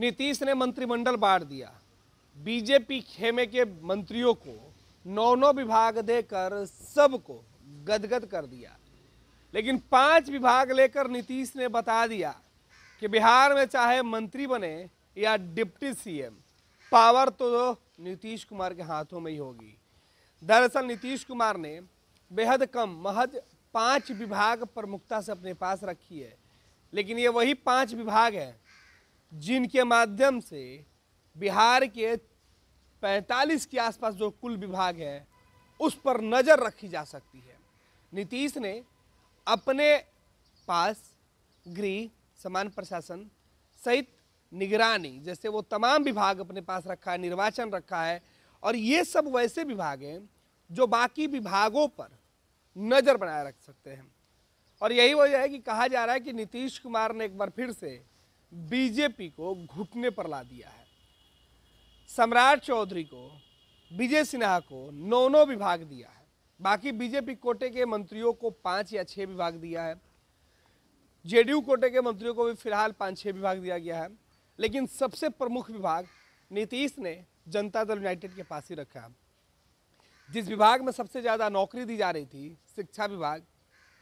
नीतीश ने मंत्रिमंडल बांट दिया बीजेपी खेमे के मंत्रियों को नौ नौ विभाग देकर सबको गदगद कर दिया लेकिन पांच विभाग लेकर नीतीश ने बता दिया कि बिहार में चाहे मंत्री बने या डिप्टी सीएम पावर तो नीतीश कुमार के हाथों में ही होगी दरअसल नीतीश कुमार ने बेहद कम महज पांच विभाग प्रमुखता से अपने पास रखी है लेकिन ये वही पांच विभाग हैं जिनके माध्यम से बिहार के 45 के आसपास जो कुल विभाग है उस पर नज़र रखी जा सकती है नीतीश ने अपने पास गृह समान प्रशासन सहित निगरानी जैसे वो तमाम विभाग अपने पास रखा है निर्वाचन रखा है और ये सब वैसे विभाग हैं जो बाकी विभागों पर नज़र बनाए रख सकते हैं और यही वजह है कि कहा जा रहा है कि नीतीश कुमार ने एक बार फिर से बीजेपी को घुटने पर ला दिया है सम्राट चौधरी को विजय सिन्हा को नौ नौ विभाग दिया है बाकी बीजेपी कोटे के मंत्रियों को पांच या छह विभाग दिया है जेडीयू कोटे के मंत्रियों को भी फिलहाल पांच छह विभाग दिया गया है लेकिन सबसे प्रमुख विभाग नीतीश ने जनता दल यूनाइटेड के पास ही रखा जिस विभाग में सबसे ज़्यादा नौकरी दी जा रही थी शिक्षा विभाग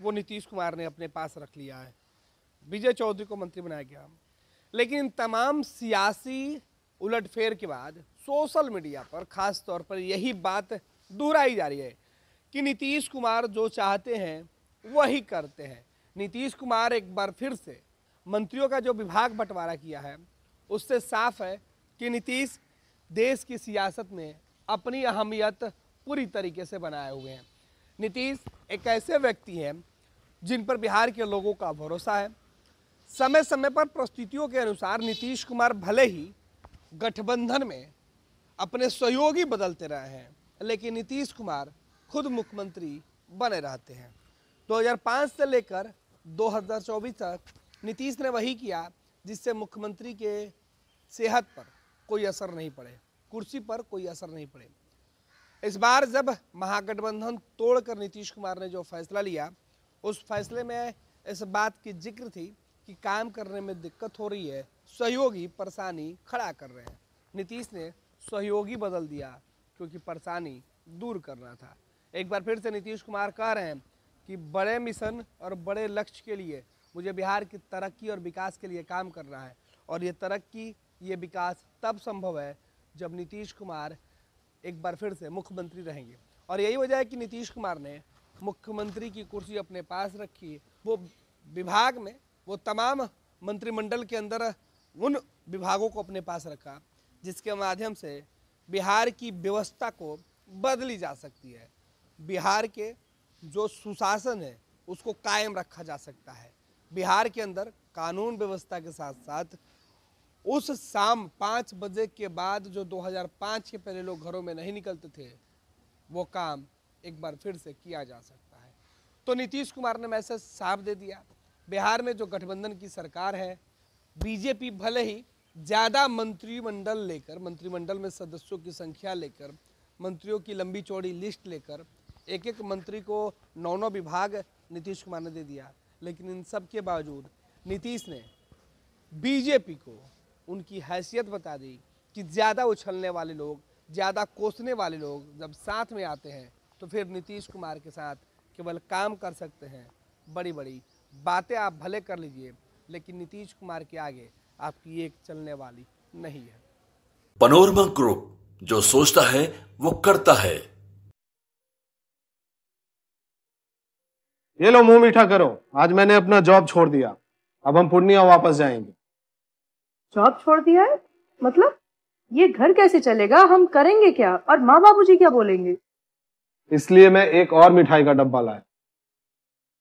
वो नीतीश कुमार ने अपने पास रख लिया है विजय चौधरी को मंत्री बनाया गया लेकिन तमाम सियासी उलटफेर के बाद सोशल मीडिया पर ख़ास तौर पर यही बात दोहराई जा रही है कि नीतीश कुमार जो चाहते हैं वही करते हैं नीतीश कुमार एक बार फिर से मंत्रियों का जो विभाग बंटवारा किया है उससे साफ है कि नीतीश देश की सियासत में अपनी अहमियत पूरी तरीके से बनाए हुए हैं नीतीश एक ऐसे व्यक्ति हैं जिन पर बिहार के लोगों का भरोसा है समय समय पर परिस्थितियों के अनुसार नीतीश कुमार भले ही गठबंधन में अपने सहयोगी बदलते रहे हैं लेकिन नीतीश कुमार खुद मुख्यमंत्री बने रहते हैं 2005 से लेकर 2024 तक नीतीश ने वही किया जिससे मुख्यमंत्री के सेहत पर कोई असर नहीं पड़े कुर्सी पर कोई असर नहीं पड़े इस बार जब महागठबंधन तोड़कर नीतीश कुमार ने जो फैसला लिया उस फैसले में इस बात की जिक्र थी कि काम करने में दिक्कत हो रही है सहयोगी परेशानी खड़ा कर रहे हैं नीतीश ने सहयोगी बदल दिया क्योंकि परेशानी दूर करना था एक बार फिर से नीतीश कुमार कह रहे हैं कि बड़े मिशन और बड़े लक्ष्य के लिए मुझे बिहार की तरक्की और विकास के लिए काम करना है और ये तरक्की ये विकास तब संभव है जब नीतीश कुमार एक बार फिर से मुख्यमंत्री रहेंगे और यही वजह है कि नीतीश कुमार ने मुख्यमंत्री की कुर्सी अपने पास रखी वो विभाग में वो तमाम मंत्रिमंडल के अंदर उन विभागों को अपने पास रखा जिसके माध्यम से बिहार की व्यवस्था को बदली जा सकती है बिहार के जो सुशासन है उसको कायम रखा जा सकता है बिहार के अंदर कानून व्यवस्था के साथ साथ उस शाम पाँच बजे के बाद जो 2005 के पहले लोग घरों में नहीं निकलते थे वो काम एक बार फिर से किया जा सकता है तो नीतीश कुमार ने मैसेज साफ दे दिया बिहार में जो गठबंधन की सरकार है बीजेपी भले ही ज़्यादा मंत्रिमंडल लेकर मंत्रिमंडल में सदस्यों की संख्या लेकर मंत्रियों की लंबी चौड़ी लिस्ट लेकर एक एक मंत्री को नौ नौ विभाग नीतीश कुमार ने दे दिया लेकिन इन सब के बावजूद नीतीश ने बीजेपी को उनकी हैसियत बता दी कि ज़्यादा उछलने वाले लोग ज़्यादा कोसने वाले लोग जब साथ में आते हैं तो फिर नीतीश कुमार के साथ केवल काम कर सकते हैं बड़ी बड़ी बातें आप भले कर लीजिए लेकिन नीतीश कुमार के आगे आपकी एक चलने वाली नहीं है पनोरमा ग्रुप जो सोचता है वो करता है ये लो मुंह मीठा करो आज मैंने अपना जॉब छोड़ दिया अब हम पूर्णिया वापस जाएंगे जॉब छोड़ दिया है मतलब ये घर कैसे चलेगा हम करेंगे क्या और माँ बाबू जी क्या बोलेंगे इसलिए मैं एक और मिठाई का डब्बा लाया